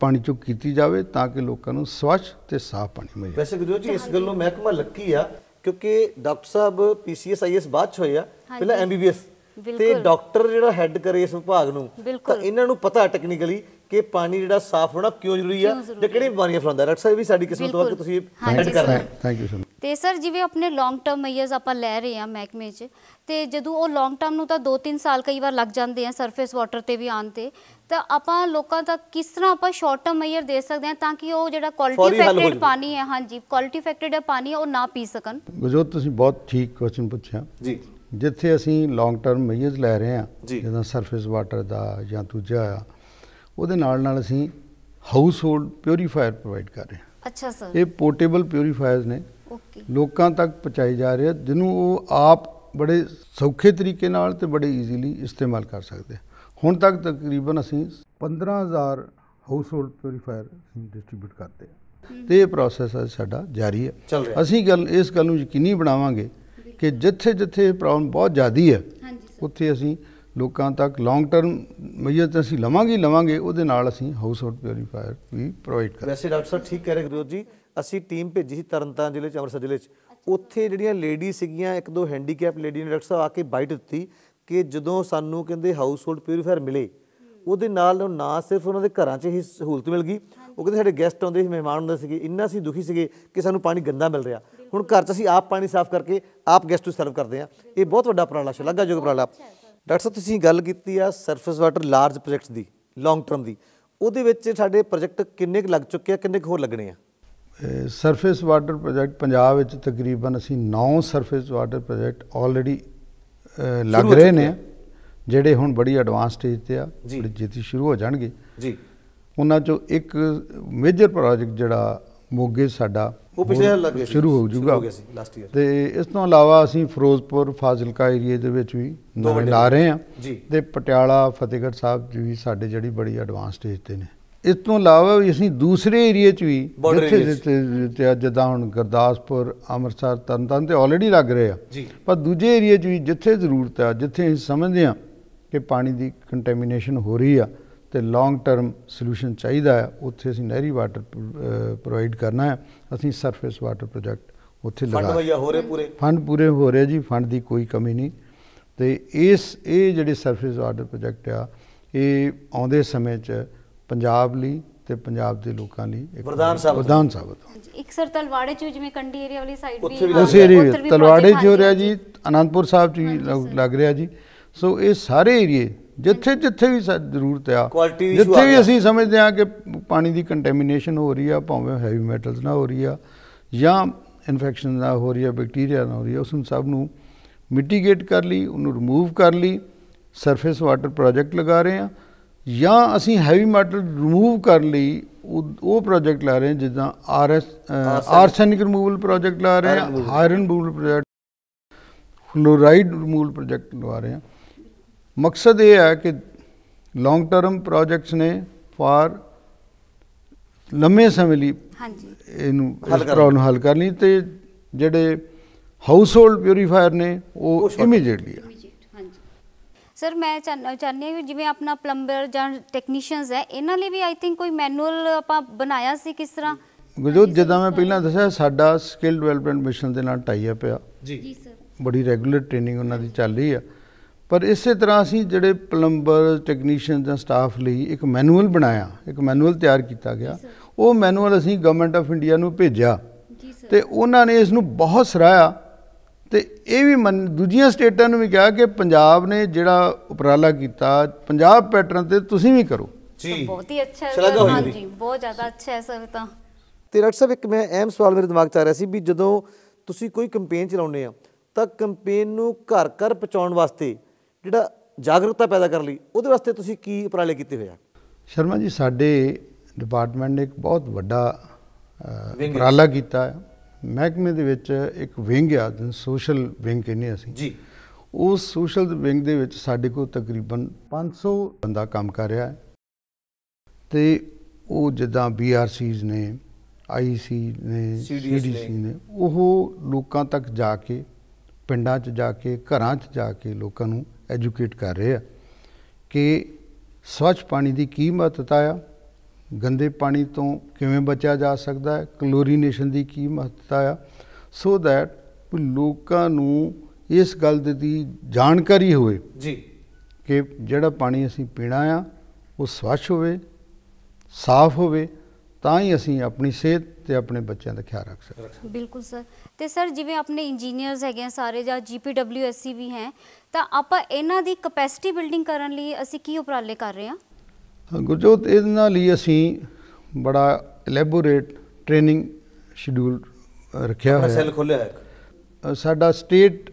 ਪਾਣੀ ਚੋਂ ਕੀਤੀ ਜਾਵੇ ਤਾਂ ਕਿ ਲੋਕਾਂ ਨੂੰ ਸਵੱਛ ਤੇ ਸਾਫ਼ ਪਾਣੀ ਮਿਲੇ ਵੈਸੇ ਗੁਰੂ ਜੀ ਇਸ ਗੱਲ ਨੂੰ ਮਹਿਕਮਾ ਲੱਕੀ ਆ ਕਿਉਂਕਿ ਡਾਕਟਰ ਸਾਹਿਬ ਪੀਸੀਐਸ ਆਈਐਸ ਬਾਅਦ ਚ ਹੋਇਆ ਪਹਿਲਾਂ ਐਮਬੀਬੀਐਸ ਤੇ ਡਾਕਟਰ ਜਿਹੜਾ ਹੈੱਡ ਕਰੇ ਇਸ ਵਿਭਾਗ ਨੂੰ ਤਾਂ ਇਹਨਾਂ ਨੂੰ ਪਤਾ ਟੈਕਨੀਕਲੀ ਕਿ ਪਾਣੀ ਜਿਹੜਾ ਸਾਫ਼ ਹੋਣਾ ਕਿਉਂ ਜ਼ਰੂਰੀ ਆ ਤੇ ਕਿਹੜੀਆਂ ਬਿਮਾਰੀਆਂ ਫਲਾਉਂਦਾ ਡਾਕਟਰ ਸਾਹਿਬ ਵੀ ਸਾਡੀ ਕਿਸਮਤ ਤੋਂ ਤੁਸੀਂ ਹੈਡ ਹੋ ਥੈਂਕ ਯੂ ਸਰ ਤੇ ਸਰ ਜਿਵੇਂ ਆਪਣੇ ਲੌਂਗ ਟਰਮ ਮਈਅਰਸ ਆਪਾਂ ਲੈ ਰਹੇ ਆ ਮਹਿਕਮੇ 'ਚ ਤੇ ਜਦੋਂ ਉਹ ਲੌਂਗ ਟਰਮ ਨੂੰ ਤਾਂ 2-3 ਸਾਲ ਕਈ ਵਾਰ ਲੱਗ ਜਾਂਦੇ ਆ ਸਰਫੇਸ ਵਾਟਰ ਤੇ ਵੀ ਆਣ ਤੇ ਤਾਂ ਆਪਾਂ ਲੋਕਾਂ ਤੱਕ ਕਿਸ ਤਰ੍ਹਾਂ ਆਪਾਂ ਸ਼ਾਰਟ ਟਰਮ ਮਈਅਰ ਦੇ ਸਕਦੇ ਆ ਤਾਂ ਕਿ ਉਹ ਜਿਹੜਾ ਕੁਆਲਿਟੀ ਅਫੈਕਟਡ ਪਾਣੀ ਹੈ ਹਾਂਜੀ ਕੁਆਲਿਟੀ ਅਫੈਕਟਡ ਪਾਣੀ ਉਹ ਨਾ ਪੀ ਸਕਣ ਬਜੋਤ ਤੁਸੀਂ ਬਹੁਤ ਠੀਕ ਕੁਐਸਚਨ ਪੁੱਛਿਆ ਜੀ ਜਿੱਥੇ ਅਸੀਂ ਲੌਂਗ ਟਰਮ ਮੈਜਰਸ ਲੈ ਰਹੇ ਹਾਂ ਜਿਵੇਂ ਸਰਫੇਸ ਵਾਟਰ ਦਾ ਜਾਂ ਦੂਜਾ ਆ ਉਹਦੇ ਨਾਲ ਨਾਲ ਅਸੀਂ ਹਾਊਸ ਹੋਲਡ ਪਿਉਰੀਫਾਇਰ ਪ੍ਰੋਵਾਈਡ ਕਰ ਰਹੇ ਹਾਂ ਅੱਛਾ ਸਰ ਇਹ ਪੋਰਟੇਬਲ ਪਿਉਰੀਫਾਇਰਸ ਨੇ ਓਕੇ ਲੋਕਾਂ ਤੱਕ ਪਹੁੰਚਾਈ ਜਾ ਰਹੇ ਜਿਹਨੂੰ ਉਹ ਆਪ ਬੜੇ ਸੌਖੇ ਤਰੀਕੇ ਨਾਲ ਤੇ ਬੜੇ ਈਜ਼ੀਲੀ ਇਸਤੇਮਾਲ ਕਰ ਸਕਦੇ ਹੁਣ ਤੱਕ ਤਕਰੀਬਨ ਅਸੀਂ 15000 ਹਾਊਸ ਹੋਲਡ ਪਿਉਰੀਫਾਇਰ ਡਿਸਟ੍ਰੀਬਿਊਟ ਕਰਦੇ ਤੇ ਇਹ ਪ੍ਰੋਸੈਸ ਸਾਡਾ ਜਾਰੀ ਹੈ ਅਸੀਂ ਗੱਲ ਇਸ ਗੱਲ ਨੂੰ ਯਕੀਨੀ ਬਣਾਵਾਂਗੇ ਕਿ ਜਿੱਥੇ ਜਿੱਥੇ ਪ੍ਰੋਬਲਮ ਬਹੁਤ ਜ਼ਿਆਦੀ ਹੈ ਉੱਥੇ ਅਸੀਂ ਲੋਕਾਂ ਤੱਕ ਲੌਂਗ ਟਰਮ ਮਈਅਤ ਅਸੀਂ ਲਵਾਂਗੇ ਲਵਾਂਗੇ ਉਹਦੇ ਨਾਲ ਅਸੀਂ ਹਾਊਸ ਆਊਟ ਪਿਉਰੀਫਾਇਰ ਵੀ ਪ੍ਰੋਵਾਈਡ ਕਰਾਂਗੇ ਵੈਸੇ ਡਾਕਟਰ ਸਾਹਿਬ ਠੀਕ ਕਹਿ ਰਹੇ ਗੁਰੂ ਜੀ ਅਸੀਂ ਟੀਮ ਭੇਜੀ ਸੀ ਤਰਨਤਾਰਨ ਜ਼ਿਲ੍ਹੇ ਚ ਅੰਮ੍ਰਿਤਸਰ ਜ਼ਿਲ੍ਹੇ ਚ ਉੱਥੇ ਜਿਹੜੀਆਂ ਲੇਡੀ ਸੀਗੀਆਂ ਇੱਕ ਦੋ ਹੈਂਡੀਕੈਪ ਲੇਡੀ ਨੇ ਡਾਕਟਰ ਸਾਹਿਬ ਆ ਕੇ ਬਾਈਟ ਦਿੱਤੀ ਕਿ ਜਦੋਂ ਸਾਨੂੰ ਕਹਿੰਦੇ ਹਾਊਸ ਹੋਲਡ ਪਿਉਰੀਫਾਇਰ ਮਿਲੇ ਉਹਦੇ ਨਾਲ ਨਾ ਸਿਰਫ ਉਹਨਾਂ ਦੇ ਘਰਾਂ 'ਚ ਹੀ ਸਹੂਲਤ ਮਿਲ ਗਈ ਉਹ ਕਹਿੰਦੇ ਸਾਡੇ ਗੈਸਟ ਆਉਂਦੇ ਸੀ ਮਹਿਮਾਨ ਹੁੰਦੇ ਸੀਗੇ ਇੰਨਾ ਸੀ ਦੁਖੀ ਸੀਗੇ ਕਿ ਸਾਨੂੰ ਪਾਣੀ ਗੰਦਾ ਮਿਲ ਰਿਹਾ ਹੁਣ ਘਰ 'ਚ ਅਸੀਂ ਆਪ ਪਾਣੀ ਸਾਫ਼ ਕਰਕੇ ਆਪ ਗੈਸਟ ਨੂੰ ਸਰਵ ਕਰਦੇ ਆ ਇਹ ਬਹੁਤ ਵੱਡਾ ਲੱਗਾ ਜੋ ਪ੍ਰਣਾਲਾ ਡਾਕਟਰ ਸਾਹਿਬ ਤੁਸੀਂ ਗੱਲ ਕੀਤੀ ਆ ਸਰਫੇਸ ਵਾਟਰ ਲਾਰਜ ਪ੍ਰੋਜੈਕਟਸ ਦੀ ਲੌਂਗ ਟਰਮ ਦੀ ਉਹਦੇ ਵਿੱਚ ਸਾਡੇ ਪ੍ਰੋਜੈਕਟ ਕਿੰਨੇ ਲੱਗ ਚੁੱਕੇ ਆ ਕਿੰਨੇ ਹੋਰ ਲੱਗਣੇ ਆ ਸਰਫੇਸ ਵਾਟਰ ਪ੍ਰੋਜੈਕਟ ਪੰਜਾਬ ਵਿੱਚ ਤਕਰੀਬਨ ਅਸੀਂ 9 ਸਰਫੇਸ ਵਾਟਰ ਪ੍ਰੋਜੈਕਟ ਆਲਰੇਡੀ ਲੱਗ ਰਹੇ ਨੇ ਜਿਹੜੇ ਹੁਣ ਬੜੀ ਐਡਵਾਂਸ ਸਟੇਜ ਤੇ ਆ ਬੜੀ ਜੀਤੀ ਸ਼ੁਰੂ ਹੋ ਜਾਣਗੇ ਜੀ ਉਹਨਾਂ ਚੋਂ ਇੱਕ ਮੇਜਰ ਪ੍ਰੋਜੈਕਟ ਜਿਹੜਾ ਮੋਗੇ ਸਾਡਾ ਉਹ ਪਿਛਲੇ ਲੱਗ ਗਿਆ ਸ਼ੁਰੂ ਹੋ ਜੂਗਾ ਤੇ ਇਸ ਤੋਂ ਇਲਾਵਾ ਅਸੀਂ ਫਿਰੋਜ਼ਪੁਰ ਫਾਜ਼ਿਲਕਾ ਏਰੀਆ ਦੇ ਵਿੱਚ ਵੀ ਲਾ ਰਹੇ ਆ ਤੇ ਪਟਿਆਲਾ ਫਤਿਹਗੜ੍ਹ ਸਾਹਿਬ ਜੀ ਵੀ ਸਾਡੇ ਜਿਹੜੀ ਬੜੀ ਐਡਵਾਂਸ ਸਟੇਜ ਤੇ ਨੇ ਇਸ ਤੋਂ ਇਲਾਵਾ ਵੀ ਅਸੀਂ ਦੂਸਰੇ ਏਰੀਆ 'ਚ ਵੀ ਜਿੱਥੇ ਜਿੱਦਾਂ ਹੁਣ ਗੁਰਦਾਸਪੁਰ ਅੰਮ੍ਰਿਤਸਰ ਤਰਨਤਾਰਨ ਤੇ ਆਲਰੇਡੀ ਲੱਗ ਰਹੇ ਆ ਪਰ ਦੂਜੇ ਏਰੀਆ 'ਚ ਵੀ ਜਿੱਥੇ ਜ਼ਰੂਰਤ ਆ ਜਿੱਥੇ ਅਸੀਂ ਸਮਝਦੇ ਆ ਕਿ ਪਾਣੀ ਦੀ ਕੰਟੈਮੀਨੇਸ਼ਨ ਹੋ ਰਹੀ ਆ ਤੇ ਲੌਂਗ ਟਰਮ ਸੋਲੂਸ਼ਨ ਚਾਹੀਦਾ ਹੈ ਉੱਥੇ ਅਸੀਂ ਨਹਿਰੀ ਵਾਟਰ ਪ੍ਰੋਵਾਈਡ ਕਰਨਾ ਹੈ ਅਸੀਂ ਸਰਫੇਸ ਵਾਟਰ ਪ੍ਰੋਜੈਕਟ ਉੱਥੇ ਲਗਾ ਫੰਡ ਵਈਆ ਹੋ ਰਹੇ ਪੂਰੇ ਫੰਡ ਪੂਰੇ ਹੋ ਰਹੇ ਜੀ ਫੰਡ ਦੀ ਕੋਈ ਕਮੀ ਨਹੀਂ ਤੇ ਇਸ ਇਹ ਜਿਹੜੇ ਸਰਫੇਸ ਵਾਟਰ ਪ੍ਰੋਜੈਕਟ ਆ ਇਹ ਆਉਂਦੇ ਸਮੇਂ 'ਚ ਪੰਜਾਬ ਲਈ ਤੇ ਪੰਜਾਬ ਦੇ ਲੋਕਾਂ ਲਈ ਇੱਕ ਵਰਦਾਨ ਸਾਹਿਬ ਵਰਦਾਨ ਸਾਹਿਬ ਇੱਕ ਸਰ ਤਲਵਾੜੇ ਚ ਜਿਵੇਂ ਕੰਡੀ ਏਰੀਆ ਵਾਲੀ ਸਾਈਡ ਵੀ ਉਸ ਏਰੀਆ ਤਲਵਾੜੇ ਚ ਹੋ ਰਿਹਾ ਜੀ ਅਨੰਦਪੁਰ ਸਾਹਿਬ ਚ ਲੱਗ ਰਿਹਾ ਜੀ ਸੋ ਇਹ ਸਾਰੇ ਏਰੀਏ ਜਿੱਥੇ ਜਿੱਥੇ ਵੀ ਜ਼ਰੂਰਤ ਆ ਜਿੱਥੇ ਵੀ ਅਸੀਂ ਸਮਝਦੇ ਆ ਕਿ ਪਾਣੀ ਦੀ ਕੰਟੈਮੀਨੇਸ਼ਨ ਹੋ ਰਹੀ ਆ ਭਾਵੇਂ ਹੈਵੀ ਮੈਟਲਸ ਨਾਲ ਹੋ ਰਹੀ ਆ ਜਾਂ ਇਨਫੈਕਸ਼ਨ ਨਾਲ ਹੋ ਰਹੀ ਆ ਬੈਕਟੀਰੀਆ ਨਾਲ ਹੋ ਰਹੀ ਆ ਉਸ ਨੂੰ ਸਭ ਨੂੰ ਮਿਟੀਗੇਟ ਕਰ ਲਈ ਉਹਨੂੰ ਰਿਮੂਵ ਕਰ ਲਈ ਸਰਫੇਸ ਵਾਟਰ ਪ੍ਰੋਜੈਕਟ ਲਗਾ ਰਹੇ ਆ ਜਾਂ ਅਸੀਂ ਹੈਵੀ ਮੈਟਲ ਰਿਮੂਵ ਕਰ ਲਈ ਉਹ ਪ੍ਰੋਜੈਕਟ ਲਾ ਰਹੇ ਜਿੱਦਾਂ ਆਰਐਸ ਆਰਸੈਨਿਕ ਰਿਮੂਵਲ ਪ੍ਰੋਜੈਕਟ ਲਾ ਰਹੇ ਆ ਆਇਰਨ ਬੂਲ ਪ੍ਰੋਜੈਕਟ ਫਲੋਰਾਈਡ ਰਿਮੂਵਲ ਪ੍ਰੋਜੈਕਟ ਲਵਾ ਰਹੇ ਆ ਮਕਸਦ ਇਹ ਹੈ ਕਿ ਲੌਂਗ ਟਰਮ ਪ੍ਰੋਜੈਕਟਸ ਨੇ ਫਾਰ ਲੰਮੇ ਸਮੇਂ ਲਈ ਹਾਂਜੀ ਇਹਨੂੰ ਇਸ ਪ੍ਰੋਬਲਮ ਹੱਲ ਕਰਨੀ ਤੇ ਜਿਹੜੇ ਹਾਊਸ ਹੋਲਡ ਪਿਊਰੀਫਾਇਰ ਨੇ ਉਹ ਇਮੀਡੀਏਟਲੀ ਸਰ ਮੈਂ ਚਾਹੁੰਦੀ ਹਾਂ ਜਿਵੇਂ ਆਪਣਾ ਪਲੰਬਰ ਜਾਂ ਟੈਕਨੀਸ਼ੀਅਨਸ ਹੈ ਇਹਨਾਂ ਲਈ ਵੀ ਆਈ ਥਿੰਕ ਕੋਈ ਮੈਨੂਅਲ ਆਪਾਂ ਬਣਾਇਆ ਸੀ ਕਿਸ ਤਰ੍ਹਾਂ ਗੁਰਜੋਤ ਜਿੱਦਾਂ ਮੈਂ ਪਹਿਲਾਂ ਦੱਸਿਆ ਸਾਡਾ ਸਕਿੱਲ ਡਿਵੈਲਪਮੈਂਟ ਮਿਸ਼ਨ ਦੇ ਨਾਲ ਟਾਈ ਅਪ ਆ ਜੀ ਜੀ ਸਰ ਬੜੀ ਰੈਗੂਲਰ ਟ੍ਰੇਨਿੰਗ ਉਹਨਾਂ ਦੀ ਚੱਲ ਰਹੀ ਆ ਪਰ ਇਸੇ ਤਰ੍ਹਾਂ ਅਸੀਂ ਜਿਹੜੇ ਪਲੰਬਰ ਟੈਕਨੀਸ਼ੀਅਨ ਜਾਂ ਸਟਾਫ ਲਈ ਇੱਕ ਮੈਨੂਅਲ ਬਣਾਇਆ ਇੱਕ ਮੈਨੂਅਲ ਤਿਆਰ ਕੀਤਾ ਗਿਆ ਉਹ ਮੈਨੂਅਲ ਅਸੀਂ ਗਵਰਨਮੈਂਟ ਆਫ ਇੰਡੀਆ ਨੂੰ ਭੇਜਿਆ ਤੇ ਉਹਨਾਂ ਨੇ ਇਸ ਨੂੰ ਬਹੁਤ ਸਰਾਇਆ ਤੇ ਇਹ ਵੀ ਦੂਜੀਆਂ ਸਟੇਟਾਂ ਨੂੰ ਵੀ ਕਿਹਾ ਕਿ ਪੰਜਾਬ ਨੇ ਜਿਹੜਾ ਉਪਰਾਲਾ ਕੀਤਾ ਪੰਜਾਬ ਪੈਟਰਨ ਤੇ ਤੁਸੀਂ ਵੀ ਕਰੋ ਜੀ ਬਹੁਤ ਹੀ ਅੱਛਾ ਹੈ ਹਾਂਜੀ ਬਹੁਤ ਜ਼ਿਆਦਾ ਅੱਛਾ ਹੈ ਸਰ ਤਾਂ ਤੇ ਰਖ ਸਾਹਿਬ ਇੱਕ ਮੈਂ ਅਹਿਮ ਸਵਾਲ ਮੇਰੇ ਦਿਮਾਗ 'ਚ ਆ ਰਿਹਾ ਸੀ ਵੀ ਜਦੋਂ ਤੁਸੀਂ ਕੋਈ ਕੈਂਪੇਨ ਚਲਾਉਂਦੇ ਆ ਤਾਂ ਕੈਂਪੇਨ ਨੂੰ ਘਰ ਘਰ ਪਹੁੰਚਾਉਣ ਵਾਸਤੇ ਜਿਹੜਾ ਜਾਗਰੂਕਤਾ ਪੈਦਾ ਕਰਨ ਲਈ ਉਹਦੇ ਵਾਸਤੇ ਤੁਸੀਂ ਕੀ ਉਪਰਾਲੇ ਕੀਤੇ ਹੋਏ ਆ ਸ਼ਰਮਾ ਜੀ ਸਾਡੇ ਡਿਪਾਰਟਮੈਂਟ ਨੇ ਇੱਕ ਬਹੁਤ ਵੱਡਾ ਉਪਰਾਲਾ ਕੀਤਾ ਹੈ ਮਹਿਕਮੇ ਦੇ ਵਿੱਚ ਇੱਕ ਵਿੰਗ ਆ ਸੋਸ਼ਲ ਵਿੰਗ ਕਹਿੰਦੇ ਅਸੀਂ ਜੀ ਉਸ ਸੋਸ਼ਲ ਵਿੰਗ ਦੇ ਵਿੱਚ ਸਾਡੇ ਕੋਲ ਤਕਰੀਬਨ 500 ਬੰਦਾ ਕੰਮ ਕਰ ਰਿਹਾ ਹੈ ਤੇ ਉਹ ਜਿੱਦਾਂ ਬੀਆਰਸੀਜ਼ ਨੇ ਆਈਸੀ ਨੇ ਸੀਡੀਸੀ ਨੇ ਉਹ ਲੋਕਾਂ ਤੱਕ ਜਾ ਕੇ ਪਿੰਡਾਂ 'ਚ ਜਾ ਕੇ ਘਰਾਂ 'ਚ ਜਾ ਕੇ ਲੋਕਾਂ ਨੂੰ ਐਜੂਕੇਟ ਕਰ ਰਹੇ ਆ ਕਿ ਸਵੱਛ ਪਾਣੀ ਦੀ ਕੀ ਮਹੱਤਤਾ ਆ ਗੰਦੇ ਪਾਣੀ ਤੋਂ ਕਿਵੇਂ ਬਚਿਆ ਜਾ ਸਕਦਾ ਹੈ ਕਲੋਰੀਨੇਸ਼ਨ ਦੀ ਕੀ ਮਹੱਤਤਾ ਆ ਸੋ ਥੈਟ ਲੋਕਾਂ ਨੂੰ ਇਸ ਗੱਲ ਦੀ ਜਾਣਕਾਰੀ ਹੋਵੇ ਜੀ ਕਿ ਜਿਹੜਾ ਪਾਣੀ ਅਸੀਂ ਪੀਣਾ ਆ ਉਹ ਸਵੱਛ ਹੋਵੇ ਸਾਫ਼ ਹੋਵੇ ਤਾਂ ਹੀ ਅਸੀਂ ਆਪਣੀ ਸਿਹਤ ਤੇ ਆਪਣੇ ਬੱਚਿਆਂ ਦਾ ਖਿਆਲ ਰੱਖ ਸਕਦੇ ਬਿਲਕੁਲ ਸਰ ਤੇ ਸਰ ਜਿਵੇਂ ਆਪਣੇ ਇੰਜੀਨੀਅਰਸ ਹੈਗੇ ਆ ਸਾਰੇ ਜਾਂ ਜੀਪੀਡਬਲਯੂਐਸਸੀ ਵੀ ਹੈ ਤਾਂ ਆਪਾਂ ਇਹਨਾਂ ਦੀ ਕਪੈਸਿਟੀ ਬਿਲਡਿੰਗ ਕਰਨ ਲਈ ਅਸੀਂ ਕੀ ਉਪਰਾਲੇ ਕਰ ਰਹੇ ਹਾਂ ਗੁਰਜੋਤ ਇਹਨਾਂ ਲਈ ਅਸੀਂ ਬੜਾ ਇਲੈਬੋਰੇਟ ਟ੍ਰੇਨਿੰਗ ਸ਼ਡਿਊਲ ਰੱਖਿਆ ਹੋਇਆ ਹੈ ਸੈਲ ਖੋਲਿਆ ਹੈ ਸਾਡਾ ਸਟੇਟ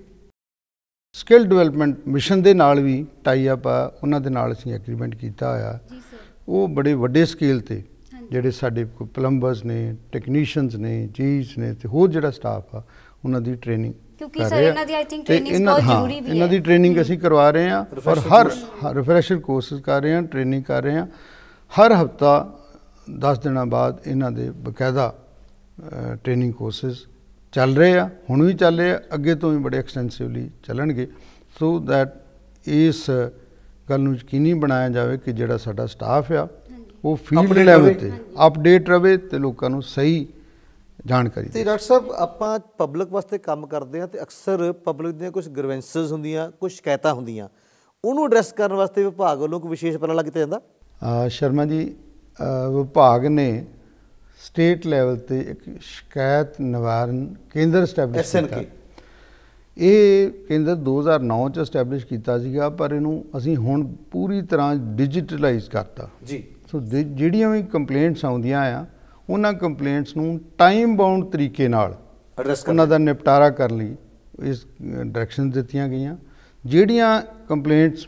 ਸਕਿੱਲ ਡਿਵੈਲਪਮੈਂਟ ਮਿਸ਼ਨ ਦੇ ਨਾਲ ਵੀ ਟਾਈ ਅਪ ਆ ਉਹਨਾਂ ਦੇ ਨਾਲ ਅਸੀਂ ਐਗਰੀਮੈਂਟ ਕੀਤਾ ਹੋਇਆ ਜੀ ਸਰ ਉਹ ਬੜੇ ਵੱਡੇ ਸਕੇਲ ਤੇ ਜਿਹੜੇ ਸਾਡੇ ਪਲੰਬਰਸ ਨੇ ਟੈਕਨੀਸ਼ੀਅਨਸ ਨੇ ਜੀਸ ਨੇ ਤੇ ਹੋਰ ਜਿਹੜਾ ਸਟਾਫ ਆ ਉਹਨਾਂ ਦੀ ਟ੍ਰੇਨਿੰਗ ਕਿਉਂਕਿ ਸਰ ਇਹਨਾਂ ਦੀ ਆਈ ਥਿੰਕ ਟ੍ਰੇਨਿੰਗ ਬਹੁਤ ਜ਼ਰੂਰੀ ਵੀ ਹੈ ਇਹਨਾਂ ਦੀ ਟ੍ਰੇਨਿੰਗ ਅਸੀਂ ਕਰਵਾ ਰਹੇ ਹਾਂ ਔਰ ਹਰ ਰਿਫਰੈਸ਼ਰ ਕੋਰਸਸ ਕਰ ਰਹੇ ਹਾਂ ਟ੍ਰੇਨਿੰਗ ਕਰ ਰਹੇ ਹਾਂ ਹਰ ਹਫਤਾ 10 ਦਿਨਾਂ ਬਾਅਦ ਇਹਨਾਂ ਦੇ ਬਕਾਇਦਾ ਟ੍ਰੇਨਿੰਗ ਕੋਰਸਸ ਚੱਲ ਰਹੇ ਆ ਹੁਣ ਵੀ ਚੱਲ ਰਹੇ ਆ ਅੱਗੇ ਤੋਂ ਵੀ ਬੜੇ ਐਕਸਟੈਂਸਿਵਲੀ ਚੱਲਣਗੇ ਸੋ ਦੈਟ ਇਸ ਗੱਲ ਨੂੰ ਯਕੀਨੀ ਬਣਾਇਆ ਜਾਵੇ ਕਿ ਜਿਹੜਾ ਸਾਡਾ ਸਟਾਫ ਆ ਉਹ ਫੀਲਡ ਲੈਵਲ ਤੇ ਅਪਡੇਟ ਰਵੇ ਤੇ ਲੋਕਾਂ ਨੂੰ ਸਹੀ ਜਾਣਕਾਰੀ ਤੇ ਡਾਕਟਰ ਸਾਹਿਬ ਆਪਾਂ ਪਬਲਿਕ ਵਾਸਤੇ ਕੰਮ ਕਰਦੇ ਆ ਤੇ ਅਕਸਰ ਪਬਲਿਕ ਦੀਆਂ ਕੁਝ ਗ੍ਰੀਵੈਂਸਸ ਹੁੰਦੀਆਂ ਕੁਝ ਸ਼ਿਕਾਇਤਾਂ ਹੁੰਦੀਆਂ ਉਹਨੂੰ ਐਡਰੈਸ ਕਰਨ ਵਾਸਤੇ ਵਿਭਾਗ ਵੱਲੋਂ ਕੋਈ ਵਿਸ਼ੇਸ਼ ਉਪਰਾਲਾ ਕੀਤਾ ਜਾਂਦਾ ਸ਼ਰਮਾ ਜੀ ਵਿਭਾਗ ਨੇ ਸਟੇਟ ਲੈਵਲ ਤੇ ਇੱਕ ਸ਼ਿਕਾਇਤ ਨਿਵਾਰਨ ਕੇਂਦਰ ਸਟੈਬਲਿਸ਼ ਕੀਤਾ ਇਹ ਕੇਂਦਰ 2009 ਚ ਸਟੈਬਲਿਸ਼ ਕੀਤਾ ਸੀਗਾ ਪਰ ਇਹਨੂੰ ਅਸੀਂ ਹੁਣ ਪੂਰੀ ਤਰ੍ਹਾਂ ਡਿਜੀਟਲਾਈਜ਼ ਕਰਤਾ ਜੀ ਸੋ ਜਿਹੜੀਆਂ ਵੀ ਕੰਪਲੇਂਟਸ ਆਉਂਦੀਆਂ ਆ ਉਹਨਾਂ ਕੰਪਲੇਂਟਸ ਨੂੰ ਟਾਈਮ ਬਾਉਂਡ ਤਰੀਕੇ ਨਾਲ ਉਹਨਾਂ ਦਾ ਨਿਪਟਾਰਾ ਕਰ ਲਈ ਇਸ ਡਾਇਰੈਕਸ਼ਨ ਦਿੱਤੀਆਂ ਗਈਆਂ ਜਿਹੜੀਆਂ ਕੰਪਲੇਂਟਸ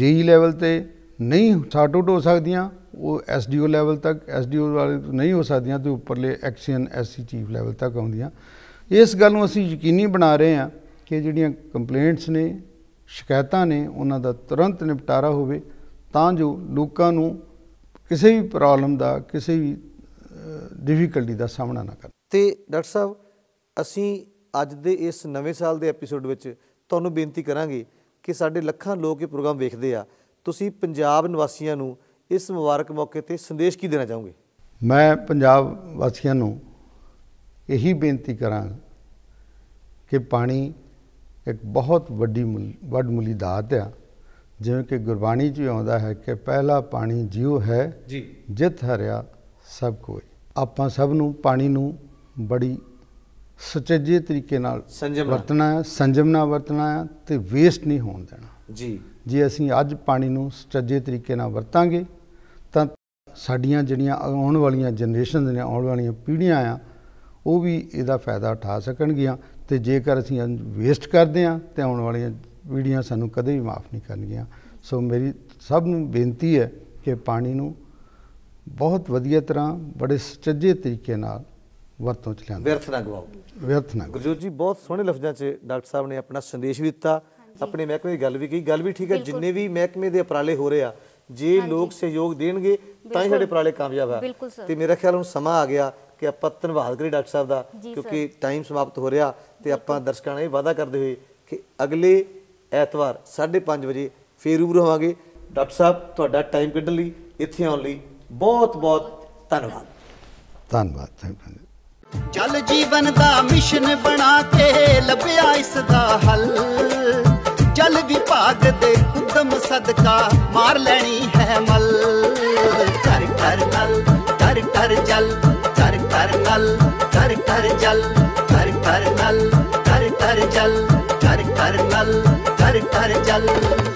ਜੇਈ ਲੈਵਲ ਤੇ ਨਹੀਂ ਸਾਟੋਟ ਹੋ ਸਕਦੀਆਂ ਉਹ ਐਸਡੀਓ ਲੈਵਲ ਤੱਕ ਐਸਡੀਓ ਵਾਲੇ ਨਹੀਂ ਹੋ ਸਕਦੀਆਂ ਤੇ ਉੱਪਰਲੇ ਐਕਸ਼ਨ ਐਸਸੀ ਚੀਫ ਲੈਵਲ ਤੱਕ ਆਉਂਦੀਆਂ ਇਸ ਗੱਲ ਨੂੰ ਅਸੀਂ ਯਕੀਨੀ ਬਣਾ ਰਹੇ ਹਾਂ ਕਿ ਜਿਹੜੀਆਂ ਕੰਪਲੇਂਟਸ ਨੇ ਸ਼ਿਕਾਇਤਾਂ ਨੇ ਉਹਨਾਂ ਦਾ ਤੁਰੰਤ ਨਿਪਟਾਰਾ ਹੋਵੇ ਤਾਂ ਜੋ ਲੋਕਾਂ ਨੂੰ ਕਿਸੇ ਵੀ ਪ੍ਰੋਬਲਮ ਦਾ ਕਿਸੇ ਵੀ ਡਿਫਿਕਲਟੀ ਦਾ ਸਾਹਮਣਾ ਨਾ ਕਰਨ ਤੇ ਡਾਕਟਰ ਸਾਹਿਬ ਅਸੀਂ ਅੱਜ ਦੇ ਇਸ ਨਵੇਂ ਸਾਲ ਦੇ ਐਪੀਸੋਡ ਵਿੱਚ ਤੁਹਾਨੂੰ ਬੇਨਤੀ ਕਰਾਂਗੇ ਕਿ ਸਾਡੇ ਲੱਖਾਂ ਲੋਕ ਇਹ ਪ੍ਰੋਗਰਾਮ ਵੇਖਦੇ ਆ ਤੁਸੀਂ ਪੰਜਾਬ ਨਿਵਾਸੀਆਂ ਨੂੰ ਇਸ ਮੁਬਾਰਕ ਮੌਕੇ ਤੇ ਸੰਦੇਸ਼ ਕੀ ਦੇਣਾ ਚਾਹੋਗੇ ਮੈਂ ਪੰਜਾਬ ਵਾਸੀਆਂ ਨੂੰ ਇਹੀ ਬੇਨਤੀ ਕਰਾਂ ਕਿ ਪਾਣੀ ਇੱਕ ਬਹੁਤ ਵੱਡੀ ਵੱਡਮੁਲੀ ਦਾਤ ਆ ਜਿਵੇਂ ਕਿ ਗੁਰਬਾਣੀ 'ਚ ਆਉਂਦਾ ਹੈ ਕਿ ਪਹਿਲਾ ਪਾਣੀ ਜੀਉ ਹੈ ਜੀ ਜਿਤ ਹਰਿਆ ਸਭ ਕੋਈ ਆਪਾਂ ਸਭ ਨੂੰ ਪਾਣੀ ਨੂੰ ਬੜੀ ਸੁਚੱਜੇ ਤਰੀਕੇ ਨਾਲ ਵਰਤਣਾ ਹੈ ਸੰਜਮ ਨਾਲ ਵਰਤਣਾ ਹੈ ਤੇ ਵੇਸਟ ਨਹੀਂ ਹੋਣ ਦੇਣਾ ਜੀ ਜੇ ਅਸੀਂ ਅੱਜ ਪਾਣੀ ਨੂੰ ਸੁਚੱਜੇ ਤਰੀਕੇ ਨਾਲ ਵਰਤਾਂਗੇ ਤਾਂ ਸਾਡੀਆਂ ਜਿਹੜੀਆਂ ਆਉਣ ਵਾਲੀਆਂ ਜਨਰੇਸ਼ਨਸ ਨੇ ਆਉਣ ਵਾਲੀਆਂ ਪੀੜ੍ਹੀਆਂ ਆ ਉਹ ਵੀ ਇਹਦਾ ਫਾਇਦਾ ਉਠਾ ਸਕਣਗੀਆਂ ਤੇ ਜੇਕਰ ਅਸੀਂ ਵੇਸਟ ਕਰਦੇ ਆ ਤੇ ਆਉਣ ਵਾਲੀਆਂ ਪੀੜ੍ਹੀਆਂ ਸਾਨੂੰ ਕਦੇ ਵੀ ਮਾਫ ਨਹੀਂ ਕਰਨਗੀਆਂ ਸੋ ਮੇਰੀ ਸਭ ਨੂੰ ਬੇਨਤੀ ਹੈ ਕਿ ਪਾਣੀ ਨੂੰ ਬਹੁਤ ਵਧੀਆ ਤਰ੍ਹਾਂ ਬੜੇ ਸੱਚੇ ਤਰੀਕੇ ਨਾਲ ਵਰਤੋਂ ਚ ਲਿਆਂਦਾ ਵਿਅਰਥ ਨਾ ਗਵਾਓ ਵਿਅਰਥ ਨਾ ਗੁਰਜੋਤ ਜੀ ਬਹੁਤ ਸੋਹਣੇ ਲਫ਼ਜ਼ਾਂ 'ਚ ਡਾਕਟਰ ਸਾਹਿਬ ਨੇ ਆਪਣਾ ਸੰਦੇਸ਼ ਵੀ ਦਿੱਤਾ ਆਪਣੇ ਮਹਿਕਮੇ ਦੀ ਗੱਲ ਵੀ ਕੀਤੀ ਗੱਲ ਵੀ ਠੀਕ ਹੈ ਜਿੰਨੇ ਵੀ ਮਹਿਕਮੇ ਦੇ ਉਪਰਾਲੇ ਹੋ ਰਹੇ ਆ ਜੇ ਲੋਕ ਸਹਿਯੋਗ ਦੇਣਗੇ ਤਾਂ ਹੀ ਸਾਡੇ ਉਪਰਾਲੇ ਕਾਮਯਾਬ ਆ ਤੇ ਮੇਰਾ ਖਿਆਲ ਹੁਣ ਸਮਾਂ ਆ ਗਿਆ ਕਿ ਆਪਾਂ ਧੰਨਵਾਦ ਕਰੀ ਡਾਕਟਰ ਸਾਹਿਬ ਦਾ ਕਿਉਂਕਿ ਟਾਈਮ ਸਮਾਪਤ ਹੋ ਰਿਹਾ ਤੇ ਆਪਾਂ ਦਰਸ਼ਕਾਂ ਨੇ ਵਾਅਦਾ ਕਰਦੇ ਹੋਏ ਕਿ ਅਗਲੇ ਐਤਵਾਰ 5:30 ਵਜੇ ਫੇਰ ਰੂਬਰੂ ਹੋਵਾਂਗੇ ਡਾਕਟਰ ਸਾਹਿਬ ਤੁਹਾਡਾ ਟਾਈਮ ਕੱਢਣ ਲਈ ਇੱਥੇ ਆਉਣ ਲਈ ਬਹੁਤ ਬਹੁਤ ਧੰਨਵਾਦ ਧੰਨਵਾਦ ਚੱਲ ਜੀਵਨ ਦਾ ਮਿਸ਼ਨ ਬਣਾ ਕੇ ਲੱਭਿਆ ਇਸ ਦਾ ਹੱਲ ਚੱਲ ਵਿਭਾਗ ਦੇ ਉਦਮ ਸਦਕਾ ਮਾਰ ਲੈਣੀ ਹੈ ਮਲ ਕਰ ਕਰ ਨਲ ਕਰ ਕਰ ਜਲ ਕਰ ਕਰ ਨਲ ਕਰ ਕਰ ਜਲ ਕਰ ਕਰ ਨਲ ਕਰ ਕਰ ਜਲ ਕਰ ਕਰ ਨਲ ਘਰ ਘਰ ਚੱਲ